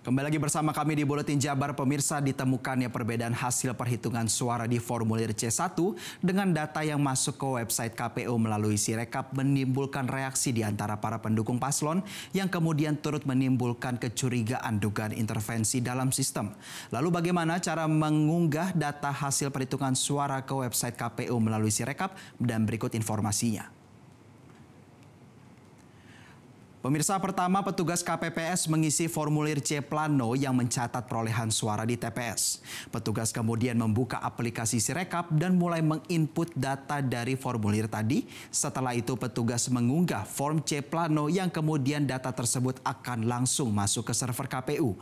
Kembali lagi bersama kami di Buletin Jabar, pemirsa ditemukannya perbedaan hasil perhitungan suara di formulir C1 dengan data yang masuk ke website KPU melalui Sirekap menimbulkan reaksi di antara para pendukung paslon yang kemudian turut menimbulkan kecurigaan dugaan intervensi dalam sistem. Lalu bagaimana cara mengunggah data hasil perhitungan suara ke website KPU melalui Sirekap dan berikut informasinya. Pemirsa pertama petugas KPPS mengisi formulir C Plano yang mencatat perolehan suara di TPS. Petugas kemudian membuka aplikasi Sirekap dan mulai menginput data dari formulir tadi. Setelah itu petugas mengunggah form C Plano yang kemudian data tersebut akan langsung masuk ke server KPU.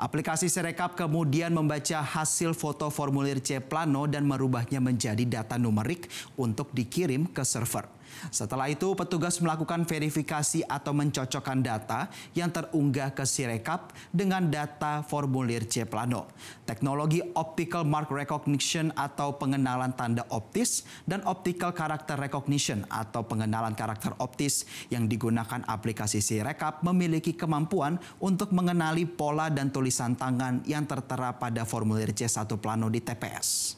Aplikasi Sirekap kemudian membaca hasil foto formulir C Plano dan merubahnya menjadi data numerik untuk dikirim ke server. Setelah itu petugas melakukan verifikasi atau mencocokkan data yang terunggah ke Sirekap dengan data formulir c Plano. Teknologi Optical Mark Recognition atau pengenalan tanda optis dan Optical Character Recognition atau pengenalan karakter optis yang digunakan aplikasi Sirekap memiliki kemampuan untuk mengenali pola dan tulisan tangan yang tertera pada formulir C1 Plano di TPS.